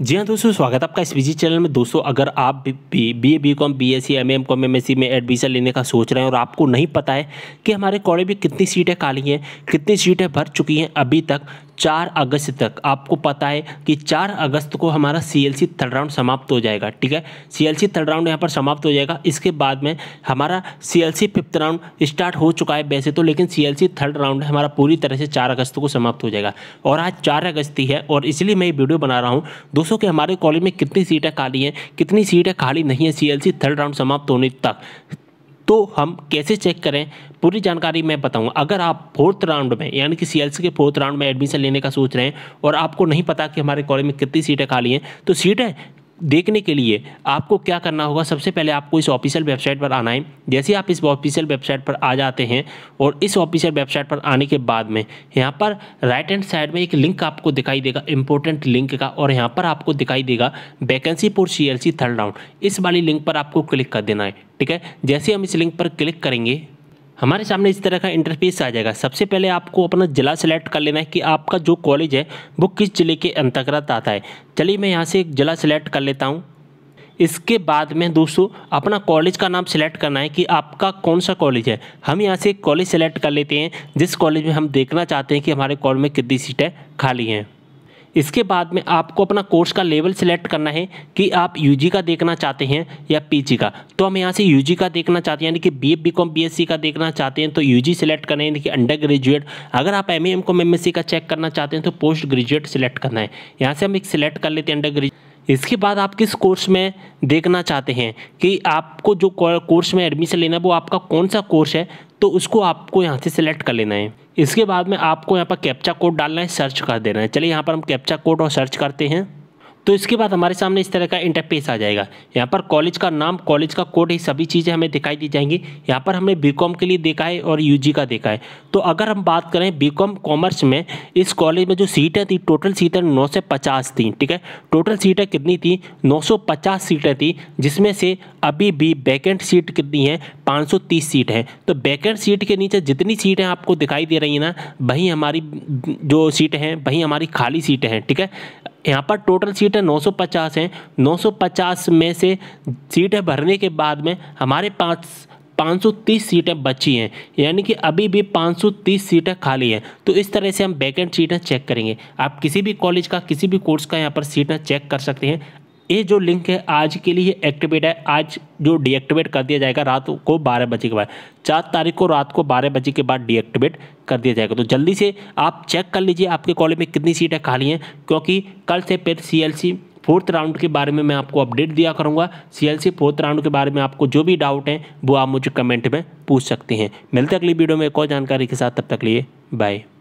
जी हाँ दोस्तों स्वागत है आपका इस विजिट चैनल में दोस्तों अगर आप B B B com B S C M M com M S C में एडमिशन लेने का सोच रहे हैं और आपको नहीं पता है कि हमारे कॉलेज में कितनी सीटें खाली हैं कितनी सीटें भर चुकी हैं अभी तक चार अगस्त तक आपको पता है कि चार अगस्त को हमारा C L C third round समाप्त हो जाएगा ठीक है C L C third round यहाँ पर समाप्त हो जाएगा इसके बाद में हमारा C L C fifth round start हो चुका है वैसे तो लेकिन C L C third round हमारा पूरी तरह से चार अगस्त को समाप्त हो जाएगा और आज चार अगस्त ही है और इसलिए मैं ये वीडियो बना रहा हूँ दोस्तों के हमारे कॉलेज में कितनी सीटें खाली हैं कितनी सीटें खाली नहीं है C L C third round समाप्त होने तक तो हम कैसे चेक करें पूरी जानकारी मैं बताऊंगा अगर आप फोर्थ राउंड में यानी कि सीएलसी के फोर्थ राउंड में एडमिशन लेने का सोच रहे हैं और आपको नहीं पता कि हमारे कॉलेज में कितनी सीटें खाली हैं तो सीटें देखने के लिए आपको क्या करना होगा सबसे पहले आपको इस ऑफिशियल वेबसाइट पर आना है जैसे आप इस ऑफिशियल वेबसाइट पर आ जाते हैं और इस ऑफिशियल वेबसाइट पर आने के बाद में यहाँ पर राइट हैंड साइड में एक लिंक आपको दिखाई देगा इंपॉर्टेंट लिंक का और यहाँ पर आपको दिखाई देगा vacancy for C third round इस वाली लिंक पर आपको क्लिक कर देना है ठीक है जैसे हम इस लिंक पर क्लिक करेंगे हमारे सामने इस तरह का इंटरफेस आ जाएगा सबसे पहले आपको अपना ज़िला सेलेक्ट कर लेना है कि आपका जो कॉलेज है वो किस ज़िले के अंतर्गत आता है चलिए मैं यहाँ से एक ज़िला सेलेक्ट कर लेता हूँ इसके बाद में दोस्तों अपना कॉलेज का नाम सेलेक्ट करना है कि आपका कौन सा कॉलेज है हम यहाँ से कॉलेज सेलेक्ट कर लेते हैं जिस कॉलेज में हम देखना चाहते हैं कि हमारे कॉलेज में कितनी सीटें खाली हैं इसके बाद में आपको अपना कोर्स का लेवल सिलेक्ट करना है कि आप यूजी का देखना चाहते हैं या पीजी का तो हम यहाँ से यूजी का देखना चाहते हैं यानी कि B F B com B S C का देखना चाहते हैं तो यूजी सिलेक्ट करना है यानी कि अंडर ग्रेजुएट अगर आप M M com M S C का चेक करना चाहते हैं तो पोस्ट ग्रेजुएट सिलेक्ट करना है यहाँ से हम एक सिलेक्ट कर लेते हैं अंडर ग्रेजुएट इसके बाद आप किस कोर्स में देखना चाहते हैं कि आपको जो कोर्स में एडमिशन लेना है वो आपका कौन सा कोर्स है तो उसको आपको यहाँ से सिलेक्ट कर लेना है इसके बाद में आपको यहाँ पर कैप्चा कोड डालना है सर्च कर देना है चलिए यहाँ पर हम कैप्चा कोड और सर्च करते हैं तो इसके बाद हमारे सामने इस तरह का इंटरफेस आ जाएगा यहाँ पर कॉलेज का नाम कॉलेज का कोड ये सभी चीज़ें हमें दिखाई दी जाएंगी यहाँ पर हमने बी के लिए देखा है और यू का देखा है तो अगर हम बात करें बी कॉमर्स में इस कॉलेज में जो सीटें थी टोटल सीटें नौ थी ठीक है टोटल सीटें कितनी थी पचास सीटें थी जिसमें से अभी भी वैकेंट सीट कितनी है 530 सीट है तो वैकेंट सीट के नीचे जितनी सीटें आपको दिखाई दे रही हैं ना वहीं हमारी जो सीटें हैं वहीं हमारी खाली सीटें हैं ठीक है यहाँ पर टोटल सीटें 950 हैं 950 में से सीटें भरने के बाद में हमारे पास 530 सीटें बची हैं यानी कि अभी भी 530 सीटें खाली हैं तो इस तरह से हम वैकेंट सीटें चेक करेंगे आप किसी भी कॉलेज का किसी भी कोर्स का यहाँ पर सीटें चेक कर सकते हैं ये जो लिंक है आज के लिए एक्टिवेट है आज जो डीएक्टिवेट कर दिया जाएगा रात को बारह बजे के बाद चार तारीख को रात को बारह बजे के बाद डीएक्टिवेट कर दिया जाएगा तो जल्दी से आप चेक कर लीजिए आपके कॉलेज में कितनी सीटें खाली हैं क्योंकि कल से फिर सी फोर्थ राउंड के बारे में मैं आपको अपडेट दिया करूँगा सी फोर्थ राउंड के बारे में आपको जो भी डाउट हैं वो आप मुझे कमेंट में पूछ सकते हैं मिलते अगली वीडियो में एक और जानकारी के साथ तब तक लिए बाय